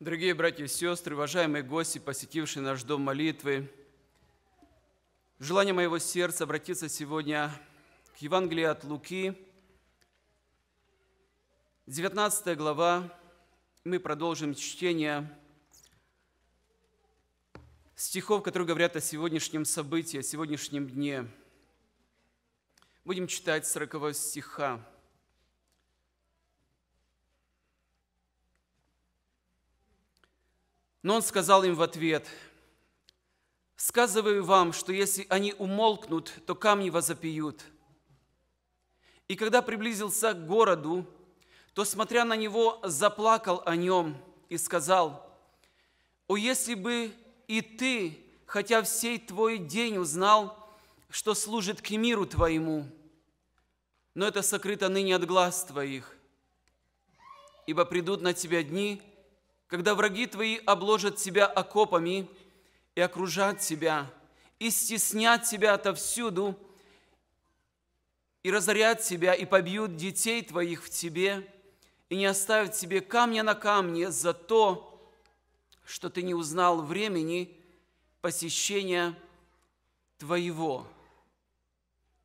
Дорогие братья и сестры, уважаемые гости, посетившие наш дом молитвы, желание моего сердца обратиться сегодня к Евангелию от Луки, 19 глава, мы продолжим чтение стихов, которые говорят о сегодняшнем событии, о сегодняшнем дне. Будем читать 40 стиха. Но он сказал им в ответ, «Сказываю вам, что если они умолкнут, то камни возопьют». И когда приблизился к городу, то, смотря на него, заплакал о нем и сказал, «О, если бы и ты, хотя всей твой день узнал, что служит к миру твоему, но это сокрыто ныне от глаз твоих, ибо придут на тебя дни, когда враги твои обложат тебя окопами и окружат тебя, и стеснят тебя отовсюду, и разорят тебя, и побьют детей твоих в тебе, и не оставят тебе камня на камне за то, что ты не узнал времени посещения твоего.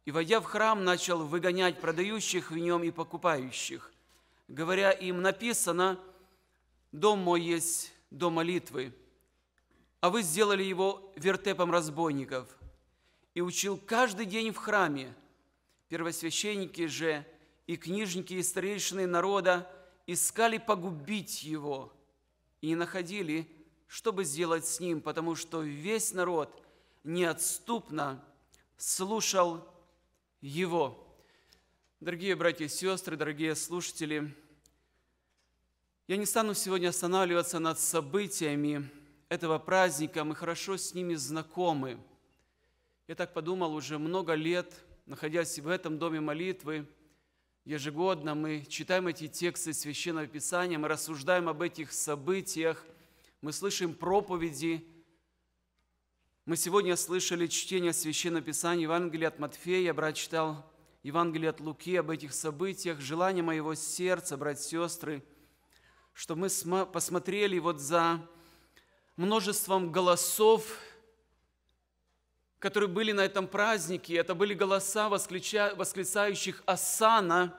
И, войдя в храм, начал выгонять продающих в нем и покупающих, говоря им, написано – Дом мой есть дом молитвы, а вы сделали его вертепом разбойников. И учил каждый день в храме. Первосвященники же и книжники и старейшины народа искали погубить его и не находили, чтобы сделать с ним, потому что весь народ неотступно слушал его. Дорогие братья и сестры, дорогие слушатели, я не стану сегодня останавливаться над событиями этого праздника, мы хорошо с ними знакомы. Я так подумал уже много лет, находясь в этом доме молитвы, ежегодно мы читаем эти тексты Священного Писания, мы рассуждаем об этих событиях, мы слышим проповеди. Мы сегодня слышали чтение Священного Писания Евангелия от Матфея, брат читал Евангелие от Луки об этих событиях. Желание моего сердца, братья и сестры – что мы посмотрели вот за множеством голосов, которые были на этом празднике. Это были голоса восклицающих «Асана»,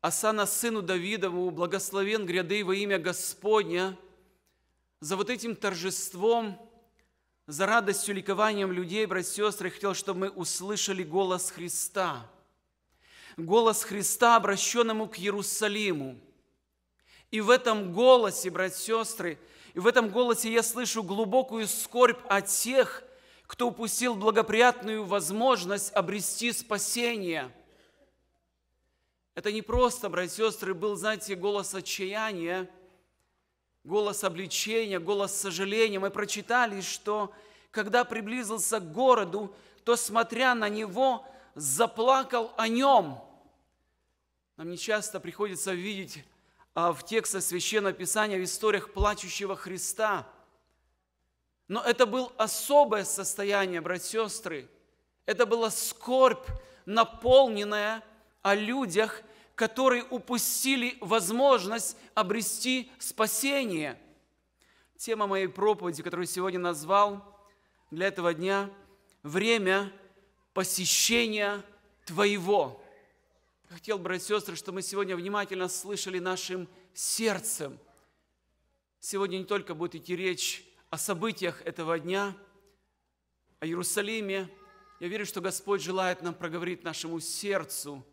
«Асана, сыну Давидову, благословен гряды во имя Господня». За вот этим торжеством, за радостью, ликованием людей, братья и сестры, я хотел, чтобы мы услышали голос Христа. Голос Христа, обращенному к Иерусалиму – и в этом голосе, братья и сестры, и в этом голосе я слышу глубокую скорбь от тех, кто упустил благоприятную возможность обрести спасение. Это не просто, братья и сестры, был, знаете, голос отчаяния, голос обличения, голос сожаления. Мы прочитали, что когда приблизился к городу, то, смотря на него, заплакал о нем. Нам нечасто приходится видеть а, в текстах Священного Писания, в историях плачущего Христа. Но это было особое состояние, братья и сестры. Это была скорбь, наполненная о людях, которые упустили возможность обрести спасение. Тема моей проповеди, которую сегодня назвал для этого дня – время посещения Твоего. Хотел, братья и сестры, чтобы мы сегодня внимательно слышали нашим сердцем. Сегодня не только будет идти речь о событиях этого дня, о Иерусалиме. Я верю, что Господь желает нам проговорить нашему сердцу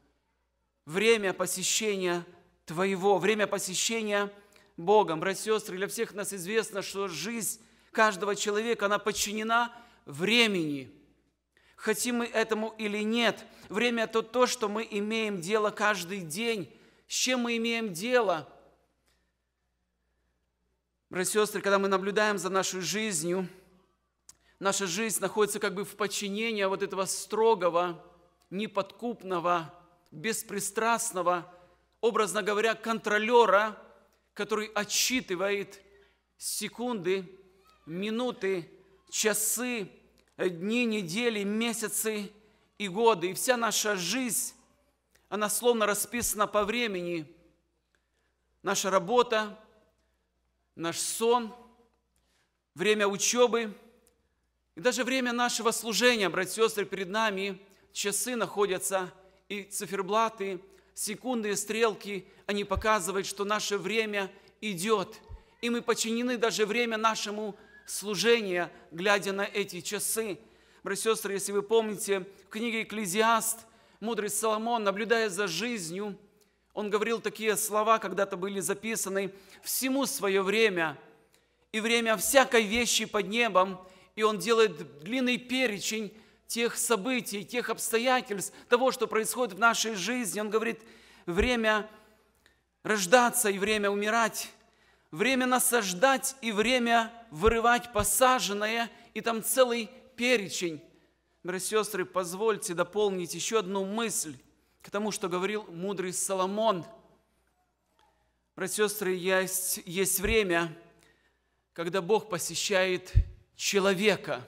время посещения Твоего, время посещения Богом. Братья и сестры, для всех нас известно, что жизнь каждого человека, она подчинена времени хотим мы этому или нет. Время – это то, что мы имеем дело каждый день. С чем мы имеем дело? Братья и сестры, когда мы наблюдаем за нашей жизнью, наша жизнь находится как бы в подчинении вот этого строгого, неподкупного, беспристрастного, образно говоря, контролера, который отсчитывает секунды, минуты, часы, дни, недели, месяцы и годы, и вся наша жизнь, она словно расписана по времени. Наша работа, наш сон, время учебы и даже время нашего служения, братья и сестры, перед нами часы находятся и циферблаты, секунды и стрелки, они показывают, что наше время идет, и мы подчинены даже время нашему служение, глядя на эти часы. Братья и сестры, если вы помните, в книге «Экклезиаст» мудрый Соломон, наблюдая за жизнью, он говорил такие слова, когда-то были записаны, «Всему свое время, и время всякой вещи под небом, и он делает длинный перечень тех событий, тех обстоятельств, того, что происходит в нашей жизни. Он говорит, время рождаться и время умирать, время насаждать и время вырывать посаженное, и там целый перечень. Братья и сестры, позвольте дополнить еще одну мысль к тому, что говорил мудрый Соломон. Братья и сестры, есть, есть время, когда Бог посещает человека.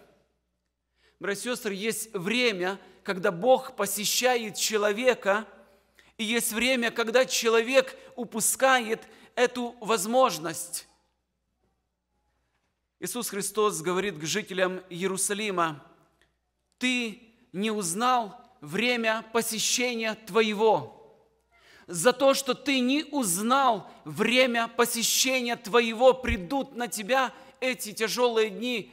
Братья и сестры, есть время, когда Бог посещает человека, и есть время, когда человек упускает эту возможность. Иисус Христос говорит к жителям Иерусалима, «Ты не узнал время посещения твоего» за то, что ты не узнал время посещения твоего, придут на тебя эти тяжелые дни.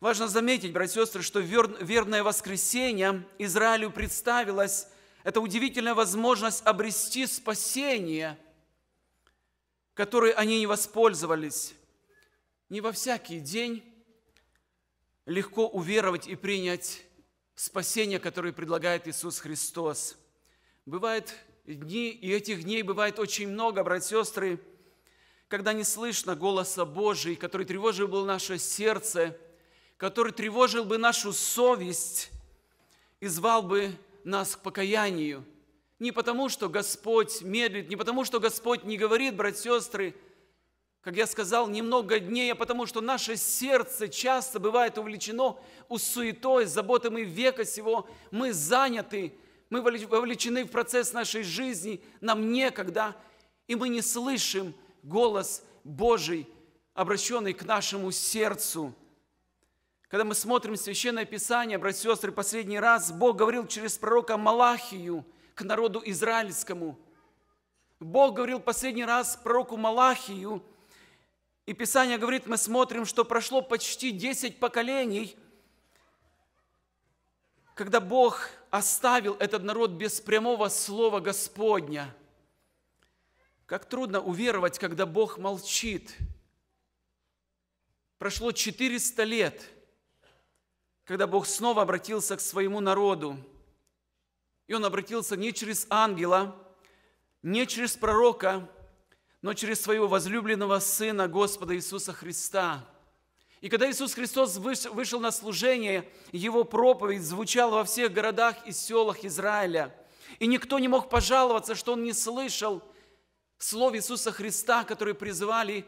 Важно заметить, братья и сестры, что верное воскресенье Израилю представилось. Это удивительная возможность обрести спасение, которой они не воспользовались не во всякий день легко уверовать и принять спасение, которое предлагает Иисус Христос. Бывают дни, и этих дней бывает очень много, братья и сестры, когда не слышно голоса Божий, который тревожил бы наше сердце, который тревожил бы нашу совесть и звал бы нас к покаянию. Не потому, что Господь медлит, не потому, что Господь не говорит, братья и сестры, как я сказал, немного дней, а потому что наше сердце часто бывает увлечено у суетой, заботами века сего. Мы заняты, мы вовлечены в процесс нашей жизни, нам некогда, и мы не слышим голос Божий, обращенный к нашему сердцу. Когда мы смотрим Священное Писание, братья и сестры, последний раз Бог говорил через пророка Малахию к народу израильскому. Бог говорил последний раз пророку Малахию – и Писание говорит, мы смотрим, что прошло почти 10 поколений, когда Бог оставил этот народ без прямого слова Господня. Как трудно уверовать, когда Бог молчит. Прошло 400 лет, когда Бог снова обратился к своему народу. И Он обратился не через ангела, не через пророка, но через своего возлюбленного Сына Господа Иисуса Христа. И когда Иисус Христос вышел на служение, Его проповедь звучала во всех городах и селах Израиля. И никто не мог пожаловаться, что он не слышал слов Иисуса Христа, которые призывали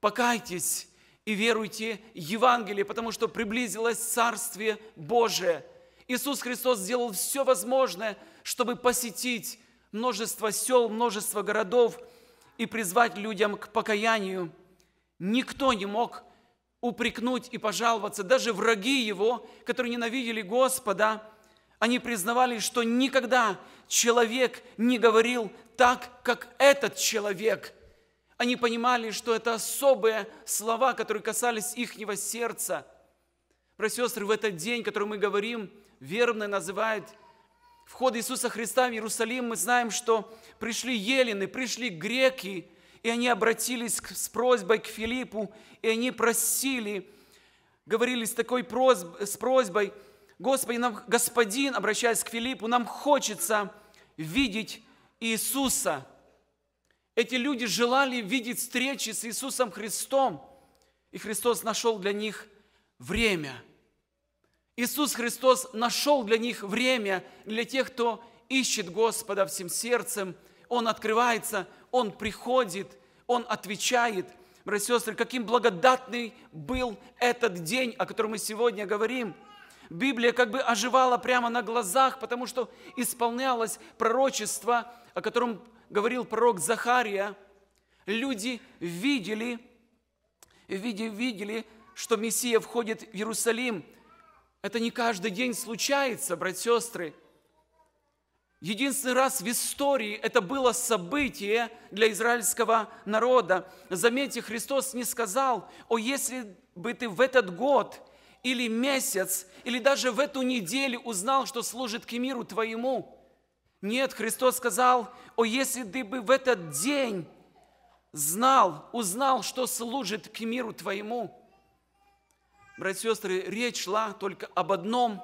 «покайтесь и веруйте Евангелие, потому что приблизилось Царствие Божие». Иисус Христос сделал все возможное, чтобы посетить множество сел, множество городов – и призвать людям к покаянию. Никто не мог упрекнуть и пожаловаться. Даже враги его, которые ненавидели Господа, они признавали, что никогда человек не говорил так, как этот человек. Они понимали, что это особые слова, которые касались ихнего сердца. Про сестры, в этот день, который мы говорим, вербно называют вход Иисуса Христа в Иерусалим, мы знаем, что пришли елены, пришли греки, и они обратились с просьбой к Филиппу, и они просили, говорили с такой просьб, с просьбой, Господи, нам, Господин, обращаясь к Филиппу, нам хочется видеть Иисуса. Эти люди желали видеть встречи с Иисусом Христом, и Христос нашел для них время – Иисус Христос нашел для них время, для тех, кто ищет Господа всем сердцем. Он открывается, Он приходит, Он отвечает. Братья и сестры, каким благодатный был этот день, о котором мы сегодня говорим. Библия как бы оживала прямо на глазах, потому что исполнялось пророчество, о котором говорил пророк Захария. Люди видели, видели, видели, что Мессия входит в Иерусалим – это не каждый день случается, братья и сестры. Единственный раз в истории это было событие для израильского народа. Заметьте, Христос не сказал, о, если бы ты в этот год или месяц, или даже в эту неделю узнал, что служит к миру твоему. Нет, Христос сказал, о, если ты бы в этот день знал, узнал, что служит к миру твоему братья и сестры, речь шла только об одном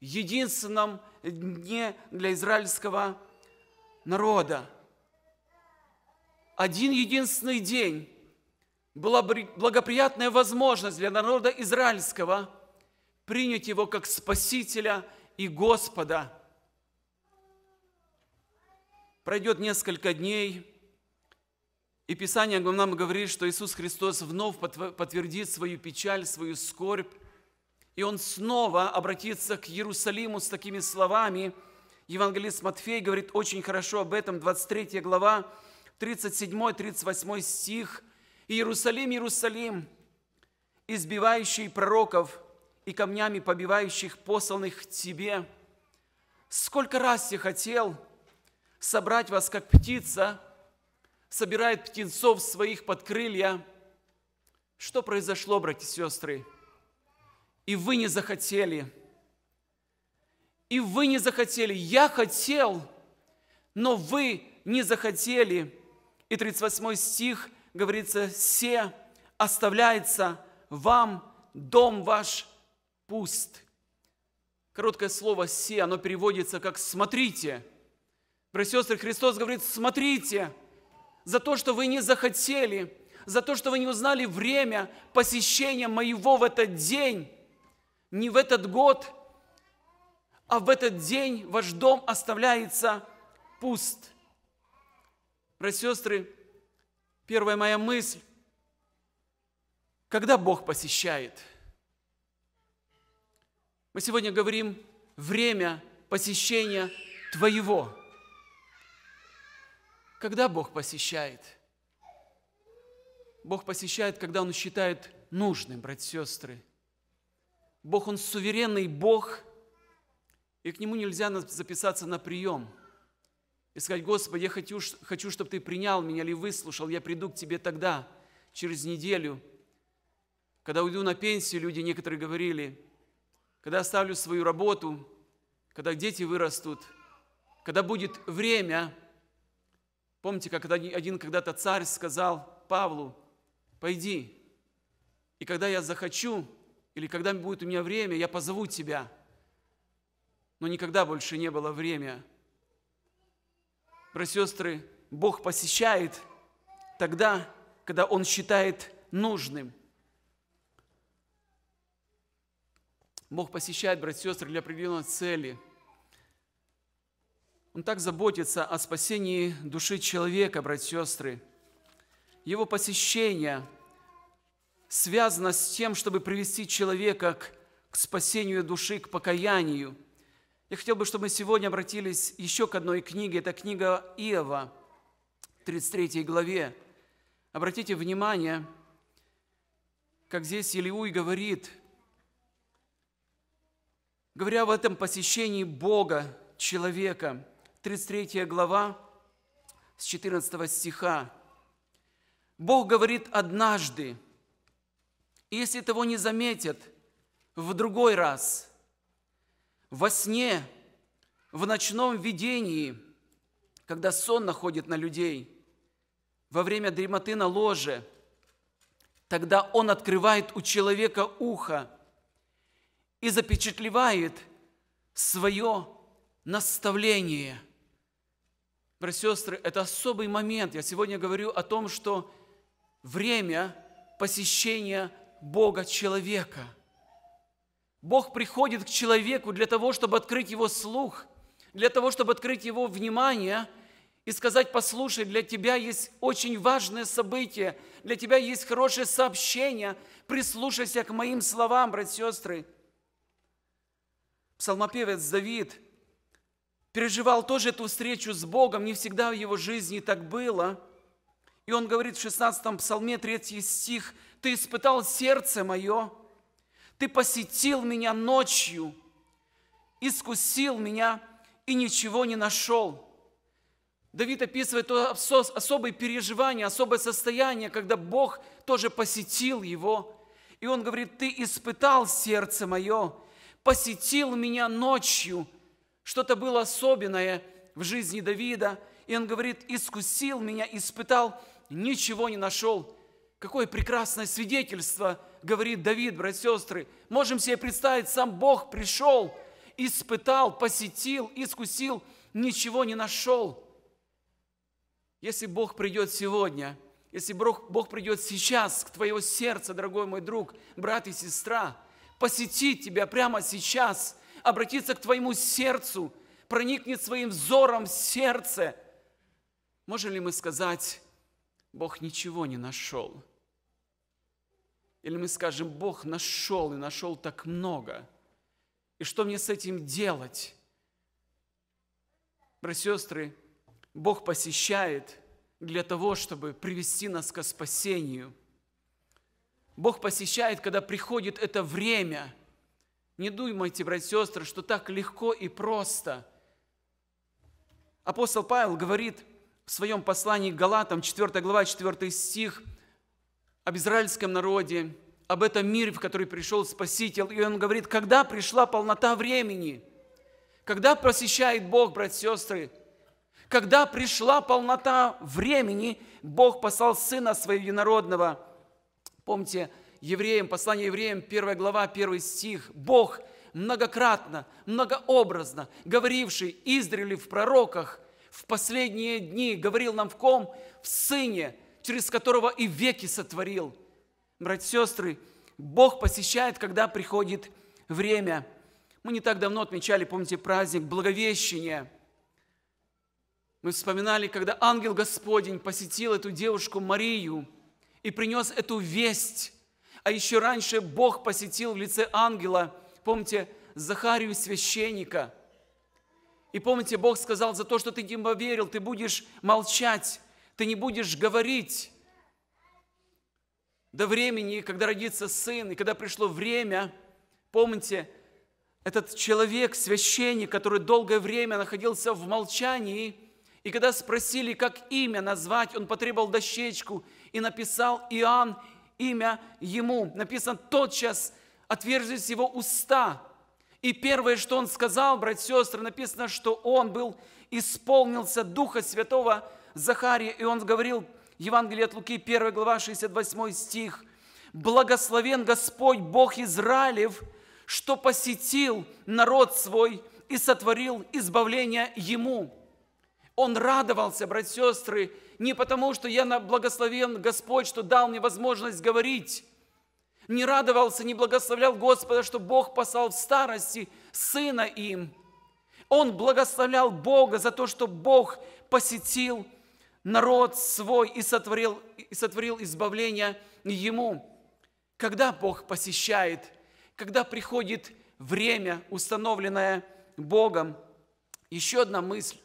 единственном дне для израильского народа. Один единственный день была благоприятная возможность для народа израильского принять его как Спасителя и Господа. Пройдет несколько дней – и Писание нам говорит, что Иисус Христос вновь подтвердит свою печаль, свою скорбь, и Он снова обратится к Иерусалиму с такими словами. Евангелист Матфей говорит очень хорошо об этом, 23 глава, 37-38 стих. «Иерусалим, Иерусалим, избивающий пророков и камнями побивающих посланных к тебе, сколько раз я хотел собрать вас, как птица, собирает птенцов своих под крылья. Что произошло, братья и сестры? И вы не захотели. И вы не захотели. Я хотел, но вы не захотели. И 38 стих говорится, «Се оставляется вам дом ваш пуст». Короткое слово «се», оно переводится как «смотрите». Братья и сестры, Христос говорит, смотрите, за то, что вы не захотели, за то, что вы не узнали время посещения моего в этот день, не в этот год, а в этот день ваш дом оставляется пуст. Братья сестры, первая моя мысль, когда Бог посещает? Мы сегодня говорим время посещения Твоего. Когда Бог посещает? Бог посещает, когда Он считает нужным, братья и сестры. Бог, Он суверенный Бог, и к Нему нельзя записаться на прием и сказать, Господи, я хочу, хочу чтобы Ты принял меня или выслушал, я приду к Тебе тогда, через неделю. Когда уйду на пенсию, люди некоторые говорили, когда оставлю свою работу, когда дети вырастут, когда будет время – Помните, как один когда-то царь сказал Павлу, пойди, и когда я захочу, или когда будет у меня время, я позову тебя. Но никогда больше не было время. Про сестры, Бог посещает тогда, когда Он считает нужным. Бог посещает, братья и сестры, для определенной цели – он так заботится о спасении души человека, братья и сестры. Его посещение связано с тем, чтобы привести человека к, к спасению души, к покаянию. Я хотел бы, чтобы мы сегодня обратились еще к одной книге. Это книга Иова, 33 главе. Обратите внимание, как здесь Илиуй говорит, говоря об этом посещении Бога, человека – 33 глава, с 14 стиха. Бог говорит однажды, если того не заметят, в другой раз, во сне, в ночном видении, когда сон находит на людей, во время дремоты на ложе, тогда он открывает у человека ухо и запечатлевает свое наставление – Братья и сестры, это особый момент. Я сегодня говорю о том, что время посещения Бога человека. Бог приходит к человеку для того, чтобы открыть его слух, для того, чтобы открыть его внимание – и сказать, послушай, для тебя есть очень важное событие, для тебя есть хорошее сообщение, прислушайся к моим словам, братья и сестры. Псалмопевец Давид – переживал тоже эту встречу с Богом, не всегда в его жизни так было. И он говорит в 16 псалме 3 стих, «Ты испытал сердце мое, ты посетил меня ночью, искусил меня и ничего не нашел». Давид описывает то особые переживания, особое состояние, когда Бог тоже посетил его. И он говорит, ты испытал сердце мое, посетил меня ночью – что-то было особенное в жизни Давида, и он говорит, искусил меня, испытал, ничего не нашел. Какое прекрасное свидетельство, говорит Давид, братья и сестры. Можем себе представить, сам Бог пришел, испытал, посетил, искусил, ничего не нашел. Если Бог придет сегодня, если Бог, Бог придет сейчас к твоему сердцу, дорогой мой друг, брат и сестра, посетит тебя прямо сейчас – Обратиться к твоему сердцу, проникнет своим взором в сердце. Можем ли мы сказать, Бог ничего не нашел? Или мы скажем, Бог нашел и нашел так много. И что мне с этим делать? Братья и сестры, Бог посещает для того, чтобы привести нас к спасению. Бог посещает, когда приходит это время – не думайте, братья и сестры, что так легко и просто. Апостол Павел говорит в своем послании к Галатам, 4 глава, 4 стих, об израильском народе, об этом мире, в который пришел Спаситель. И он говорит, когда пришла полнота времени, когда просещает Бог, братья и сестры, когда пришла полнота времени, Бог послал Сына Своего Единородного. Помните, евреям, послание евреям, первая глава, первый стих. Бог многократно, многообразно говоривший издревле в пророках в последние дни, говорил нам в ком? В Сыне, через которого и веки сотворил. Братья и сестры, Бог посещает, когда приходит время. Мы не так давно отмечали, помните, праздник Благовещения. Мы вспоминали, когда ангел Господень посетил эту девушку Марию и принес эту весть а еще раньше Бог посетил в лице ангела, помните, Захарию священника. И помните, Бог сказал, за то, что ты не поверил, ты будешь молчать, ты не будешь говорить. До времени, когда родится сын, и когда пришло время, помните, этот человек, священник, который долгое время находился в молчании, и когда спросили, как имя назвать, он потребовал дощечку и написал Иоанн, имя ему. Написано, тотчас отверзлись его уста. И первое, что он сказал, братья и сестры, написано, что он был, исполнился Духа Святого Захария. И он говорил, Евангелие от Луки, 1 глава, 68 стих, «Благословен Господь Бог Израилев, что посетил народ свой и сотворил избавление ему». Он радовался, братья и сестры, не потому, что я благословен Господь, что дал мне возможность говорить, не радовался, не благословлял Господа, что Бог послал в старости сына им. Он благословлял Бога за то, что Бог посетил народ свой и сотворил, и сотворил избавление ему. Когда Бог посещает, когда приходит время, установленное Богом. Еще одна мысль,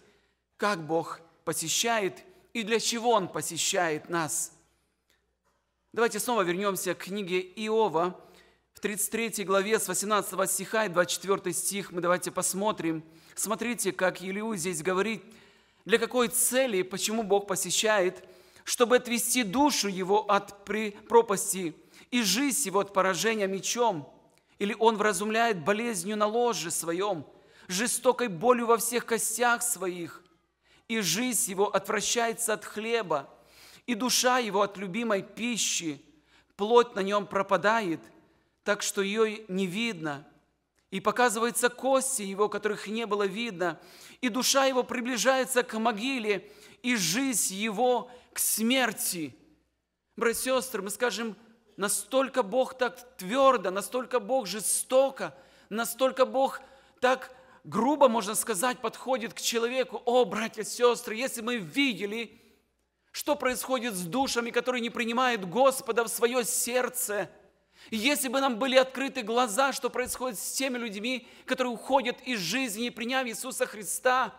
как Бог посещает – и для чего Он посещает нас. Давайте снова вернемся к книге Иова. В 33 главе с 18 стиха и 24 стих мы давайте посмотрим. Смотрите, как Илиу здесь говорит, для какой цели, почему Бог посещает, чтобы отвести душу его от пропасти и жизнь его от поражения мечом. Или он вразумляет болезнью на ложе своем, жестокой болью во всех костях своих, и жизнь его отвращается от хлеба, и душа его от любимой пищи, плоть на нем пропадает, так что ее не видно, и показываются кости его, которых не было видно, и душа его приближается к могиле, и жизнь его к смерти. Братья и сестры, мы скажем, настолько Бог так твердо, настолько Бог жестоко, настолько Бог так грубо, можно сказать, подходит к человеку. О, братья, сестры, если мы видели, что происходит с душами, которые не принимают Господа в свое сердце, и если бы нам были открыты глаза, что происходит с теми людьми, которые уходят из жизни, не приняв Иисуса Христа,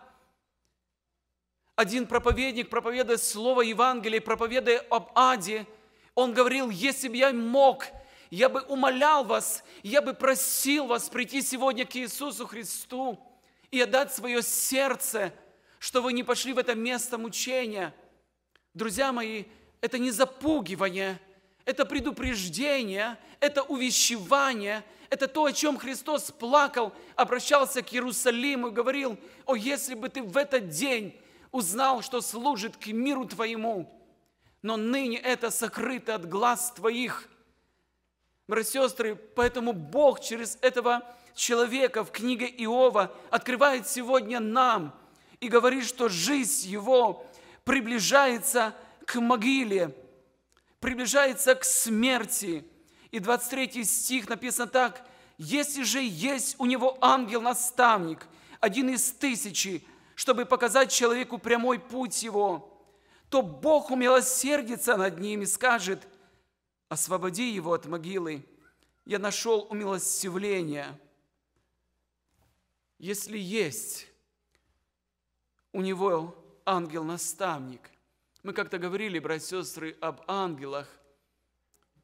один проповедник, проповедуя Слово Евангелия, проповедуя об аде, он говорил, если бы я мог, я бы умолял вас, я бы просил вас прийти сегодня к Иисусу Христу и отдать свое сердце, что вы не пошли в это место мучения. Друзья мои, это не запугивание, это предупреждение, это увещевание, это то, о чем Христос плакал, обращался к Иерусалиму и говорил, «О, если бы ты в этот день узнал, что служит к миру твоему, но ныне это сокрыто от глаз твоих». Братья и сестры, поэтому Бог через этого человека в книге Иова открывает сегодня нам и говорит, что жизнь его приближается к могиле, приближается к смерти. И 23 стих написано так, «Если же есть у него ангел-наставник, один из тысячи, чтобы показать человеку прямой путь его, то Бог умилосердится над ним и скажет – освободи его от могилы. Я нашел умилостивление. Если есть у него ангел-наставник. Мы как-то говорили, братья и сестры, об ангелах.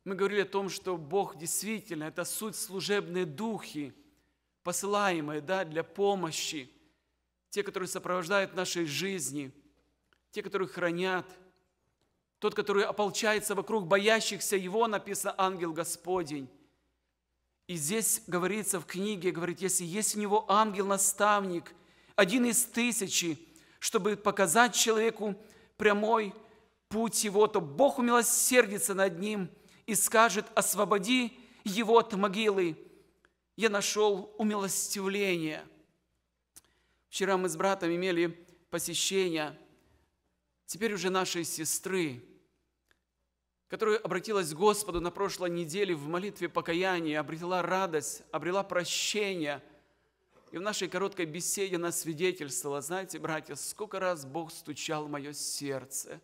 Мы говорили о том, что Бог действительно – это суть служебные духи, посылаемые да, для помощи, те, которые сопровождают нашей жизни, те, которые хранят – тот, который ополчается вокруг боящихся его, написано ангел Господень. И здесь говорится в книге, говорит, если есть у него ангел-наставник, один из тысячи, чтобы показать человеку прямой путь его, то Бог умилосердится над ним и скажет, освободи его от могилы. Я нашел умилостивление. Вчера мы с братом имели посещение, теперь уже нашей сестры, которая обратилась к Господу на прошлой неделе в молитве покаяния, обрела радость, обрела прощение. И в нашей короткой беседе она свидетельствовала, знаете, братья, сколько раз Бог стучал в мое сердце.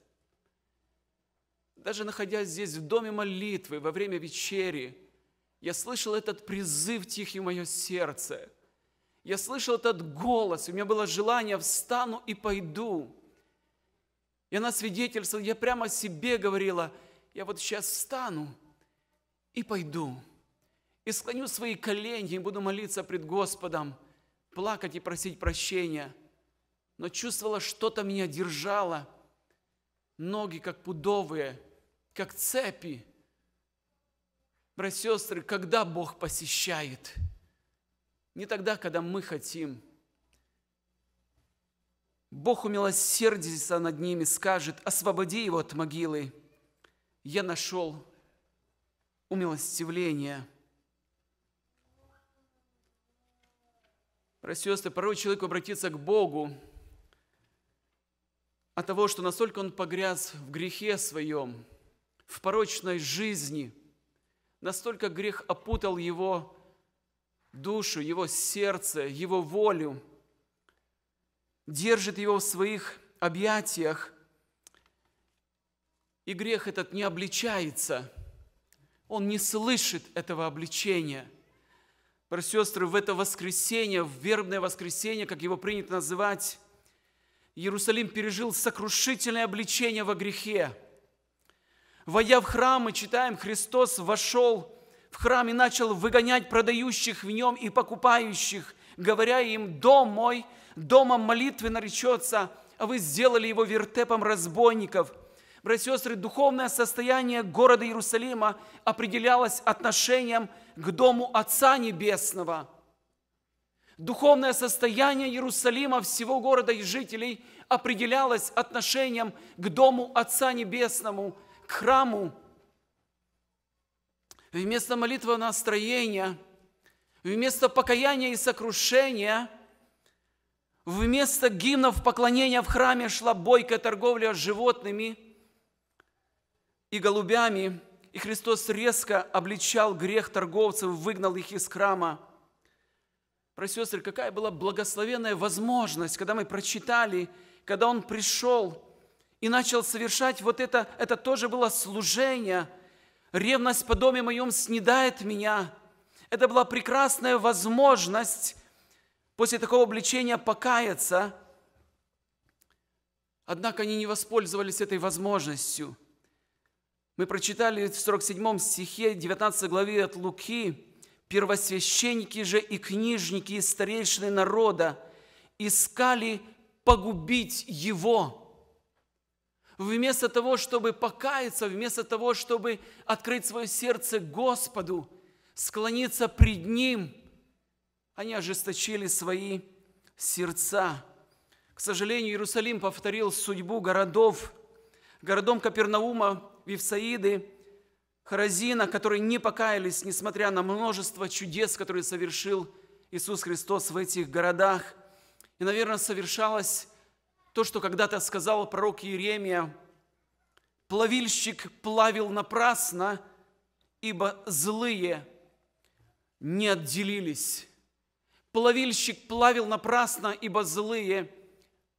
Даже находясь здесь в доме молитвы во время вечери, я слышал этот призыв тихий в мое сердце. Я слышал этот голос, у меня было желание «встану и пойду». И она свидетельствовала, я прямо себе говорила – я вот сейчас встану и пойду, и склоню свои колени, и буду молиться пред Господом, плакать и просить прощения. Но чувствовала, что-то меня держало, ноги как пудовые, как цепи. Братья сестры, когда Бог посещает? Не тогда, когда мы хотим – Бог умилосердится над ними, скажет, освободи его от могилы, я нашел умилостивление. Братья сестры, порой человеку обратиться к Богу от того, что настолько он погряз в грехе своем, в порочной жизни, настолько грех опутал его душу, его сердце, его волю, держит его в своих объятиях – и грех этот не обличается, он не слышит этого обличения. Братья сестры, в это воскресенье, в вербное воскресенье, как его принято называть, Иерусалим пережил сокрушительное обличение во грехе. Войдя в храм, мы читаем, Христос вошел в храм и начал выгонять продающих в нем и покупающих, говоря им, «Дом мой, домом молитвы наречется, а вы сделали его вертепом разбойников». Братья и сестры, духовное состояние города Иерусалима определялось отношением к дому Отца Небесного. Духовное состояние Иерусалима, всего города и жителей определялось отношением к дому Отца Небесному, к храму. Вместо молитвы настроения, вместо покаяния и сокрушения – Вместо гимнов поклонения в храме шла бойкая торговля с животными, и голубями, и Христос резко обличал грех торговцев, выгнал их из храма. Братья сестры, какая была благословенная возможность, когда мы прочитали, когда Он пришел и начал совершать вот это, это тоже было служение. Ревность по доме моем снедает меня. Это была прекрасная возможность после такого обличения покаяться. Однако они не воспользовались этой возможностью – мы прочитали в 47 стихе 19 главе от Луки, «Первосвященники же и книжники и старейшины народа искали погубить его». Вместо того, чтобы покаяться, вместо того, чтобы открыть свое сердце Господу, склониться пред Ним, они ожесточили свои сердца. К сожалению, Иерусалим повторил судьбу городов. Городом Капернаума Вифсаиды, Харазина, которые не покаялись, несмотря на множество чудес, которые совершил Иисус Христос в этих городах. И, наверное, совершалось то, что когда-то сказал пророк Иеремия, «Плавильщик плавил напрасно, ибо злые не отделились». Плавильщик плавил напрасно, ибо злые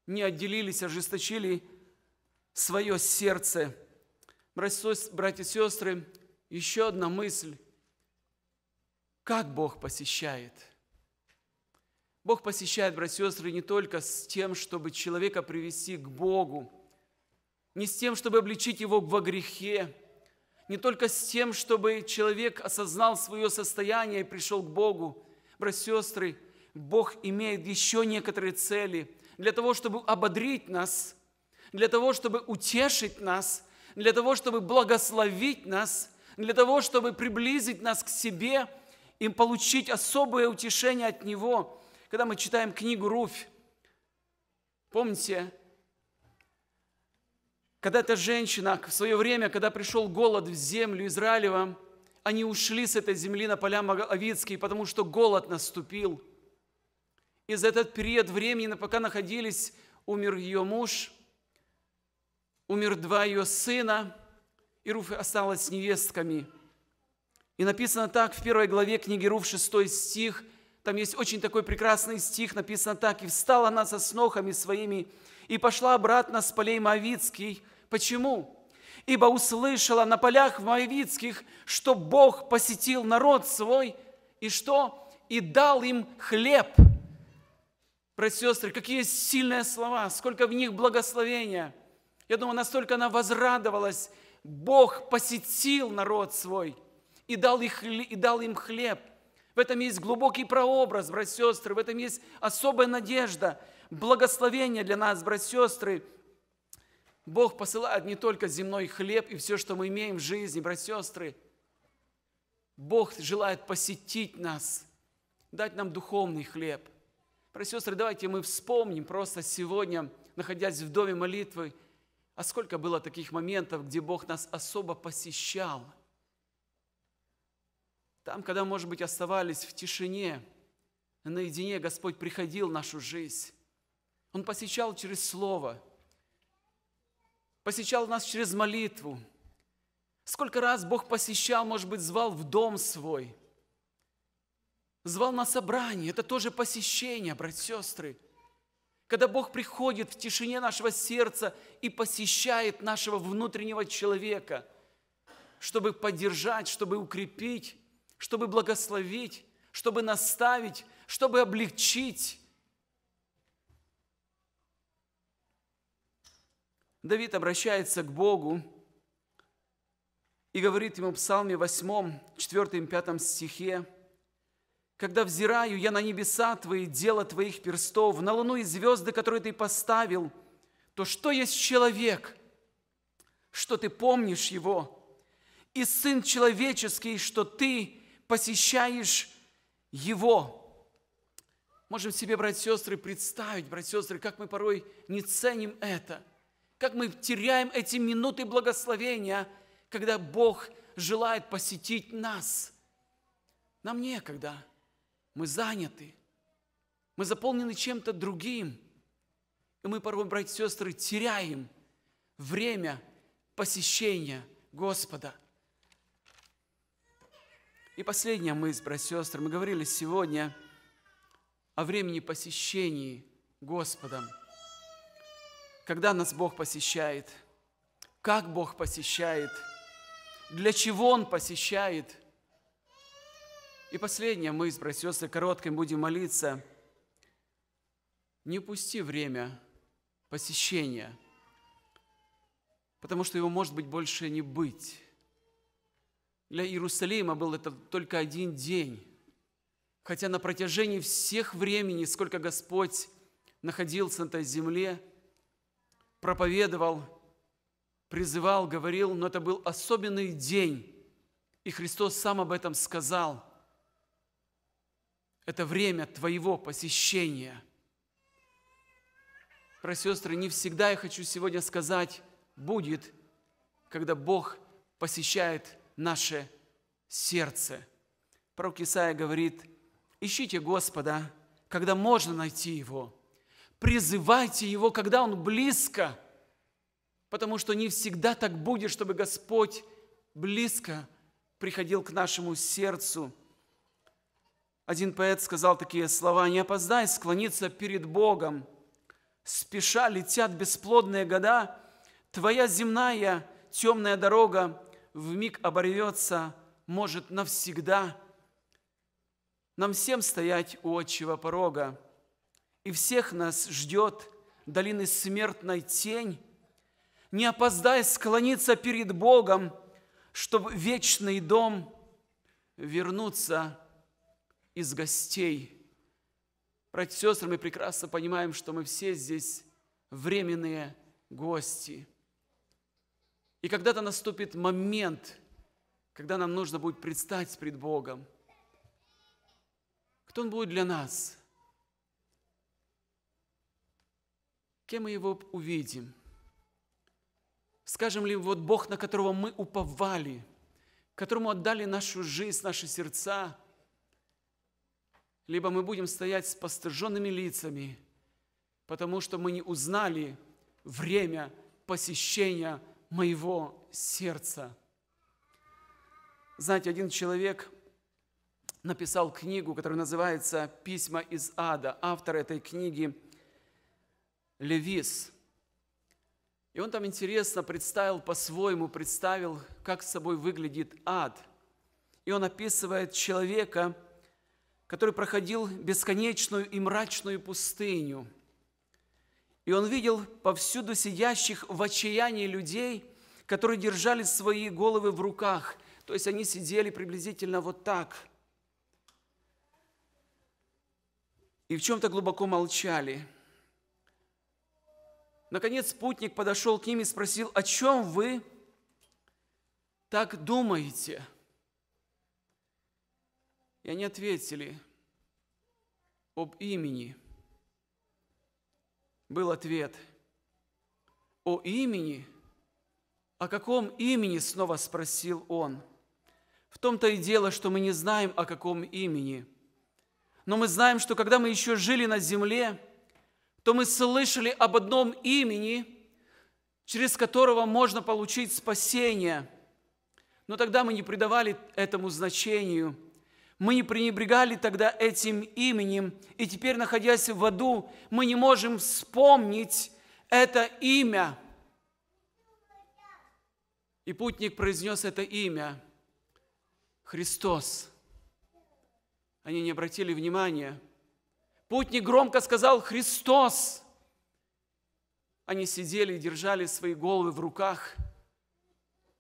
не отделились, ожесточили свое сердце – братья и сестры, еще одна мысль. Как Бог посещает? Бог посещает, братья и сестры, не только с тем, чтобы человека привести к Богу, не с тем, чтобы обличить его во грехе, не только с тем, чтобы человек осознал свое состояние и пришел к Богу. Братья и сестры, Бог имеет еще некоторые цели для того, чтобы ободрить нас, для того, чтобы утешить нас, для того, чтобы благословить нас, для того, чтобы приблизить нас к себе и получить особое утешение от Него. Когда мы читаем книгу Руфь, помните, когда эта женщина в свое время, когда пришел голод в землю Израилева, они ушли с этой земли на поля Моавицкие, потому что голод наступил. И за этот период времени, пока находились, умер ее муж – умер два ее сына, и Руф осталась с невестками. И написано так в первой главе книги Руф, 6 стих, там есть очень такой прекрасный стих, написано так, «И встала она со снохами своими, и пошла обратно с полей Моавицкий». Почему? «Ибо услышала на полях в Моавицких, что Бог посетил народ свой, и что? И дал им хлеб». Братья сестры, какие сильные слова, сколько в них благословения – я думаю, настолько она возрадовалась. Бог посетил народ свой и дал, их, и дал им хлеб. В этом есть глубокий прообраз, братья сестры, в этом есть особая надежда, благословение для нас, братья сестры. Бог посылает не только земной хлеб и все, что мы имеем в жизни, братья сестры. Бог желает посетить нас, дать нам духовный хлеб. Братья сестры, давайте мы вспомним просто сегодня, находясь в доме молитвы, а сколько было таких моментов, где Бог нас особо посещал? Там, когда, может быть, оставались в тишине, наедине Господь приходил в нашу жизнь. Он посещал через Слово, посещал нас через молитву. Сколько раз Бог посещал, может быть, звал в дом свой, звал на собрание. Это тоже посещение, братья и сестры – когда Бог приходит в тишине нашего сердца и посещает нашего внутреннего человека, чтобы поддержать, чтобы укрепить, чтобы благословить, чтобы наставить, чтобы облегчить. Давид обращается к Богу и говорит ему в Псалме 8, 4 и 5 стихе, когда взираю я на небеса Твои, дело Твоих перстов, на луну и звезды, которые Ты поставил, то что есть человек, что Ты помнишь его, и Сын Человеческий, что Ты посещаешь его?» Можем себе, братья и сестры, представить, братья и сестры, как мы порой не ценим это, как мы теряем эти минуты благословения, когда Бог желает посетить нас. Нам некогда. Мы заняты. Мы заполнены чем-то другим. И мы порой, братья и сестры, теряем время посещения Господа. И последняя мысль, братья и сестры, мы говорили сегодня о времени посещений Господом. Когда нас Бог посещает, как Бог посещает, для чего Он посещает – и последняя мысль, братья и сестры, короткой будем молиться. Не упусти время посещения, потому что его, может быть, больше не быть. Для Иерусалима был это только один день, хотя на протяжении всех времени, сколько Господь находился на этой земле, проповедовал, призывал, говорил, но это был особенный день, и Христос сам об этом сказал – это время твоего посещения. Про сестры, не всегда я хочу сегодня сказать, будет, когда Бог посещает наше сердце. Пророк Исаия говорит, ищите Господа, когда можно найти Его, призывайте Его, когда Он близко, потому что не всегда так будет, чтобы Господь близко приходил к нашему сердцу – один поэт сказал такие слова, «Не опоздай склониться перед Богом, спеша летят бесплодные года, твоя земная темная дорога в миг оборвется, может, навсегда. Нам всем стоять у отчего порога, и всех нас ждет долины смертной тень. Не опоздай склониться перед Богом, чтобы вечный дом вернуться из гостей. Братья и сестры, мы прекрасно понимаем, что мы все здесь временные гости. И когда-то наступит момент, когда нам нужно будет предстать пред Богом. Кто Он будет для нас? Кем мы Его увидим? Скажем ли, вот Бог, на которого мы уповали, которому отдали нашу жизнь, наши сердца – либо мы будем стоять с постыженными лицами, потому что мы не узнали время посещения моего сердца. Знаете, один человек написал книгу, которая называется «Письма из ада». Автор этой книги – Левис. И он там интересно представил по-своему, представил, как с собой выглядит ад. И он описывает человека – который проходил бесконечную и мрачную пустыню. И он видел повсюду сидящих в отчаянии людей, которые держали свои головы в руках, то есть они сидели приблизительно вот так. И в чем-то глубоко молчали. Наконец спутник подошел к ним и спросил, о чем вы так думаете? – и они ответили об имени. Был ответ о имени. О каком имени снова спросил он. В том-то и дело, что мы не знаем, о каком имени. Но мы знаем, что когда мы еще жили на земле, то мы слышали об одном имени, через которого можно получить спасение. Но тогда мы не придавали этому значению – мы не пренебрегали тогда этим именем, и теперь, находясь в аду, мы не можем вспомнить это имя. И путник произнес это имя – Христос. Они не обратили внимания. Путник громко сказал «Христос!» Они сидели и держали свои головы в руках,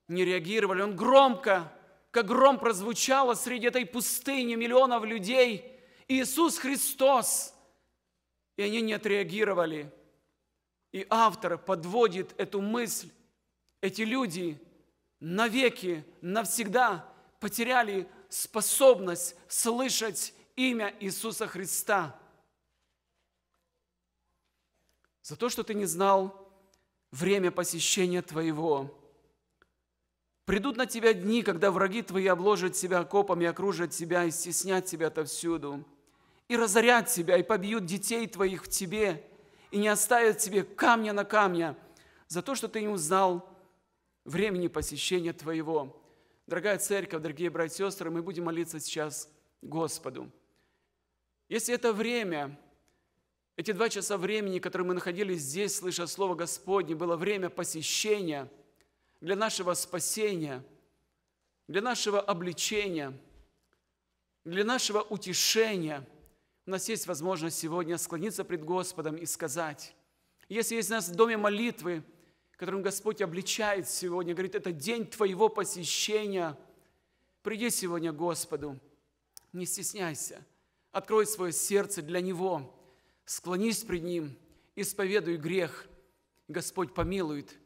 не реагировали. Он громко как гром прозвучало среди этой пустыни миллионов людей Иисус Христос. И они не отреагировали. И автор подводит эту мысль. Эти люди навеки, навсегда потеряли способность слышать имя Иисуса Христа. За то, что ты не знал время посещения твоего Придут на тебя дни, когда враги твои обложат себя копами, окружат тебя и стеснят тебя отовсюду, и разорят тебя, и побьют детей твоих в тебе, и не оставят тебе камня на камня за то, что ты не узнал времени посещения твоего. Дорогая церковь, дорогие братья и сестры, мы будем молиться сейчас Господу. Если это время, эти два часа времени, которые мы находились здесь, слыша Слово Господне, было время посещения – для нашего спасения, для нашего обличения, для нашего утешения. У нас есть возможность сегодня склониться пред Господом и сказать, если есть у нас в доме молитвы, которым Господь обличает сегодня, говорит, это день твоего посещения, приди сегодня Господу, не стесняйся, открой свое сердце для Него, склонись пред Ним, исповедуй грех, Господь помилует,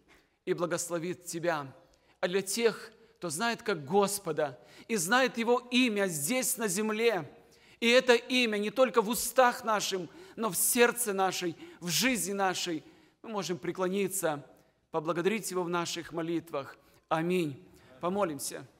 и благословит тебя. А для тех, кто знает как Господа и знает Его имя здесь на земле, и это имя не только в устах нашим, но в сердце нашей, в жизни нашей, мы можем преклониться, поблагодарить Его в наших молитвах. Аминь. Помолимся.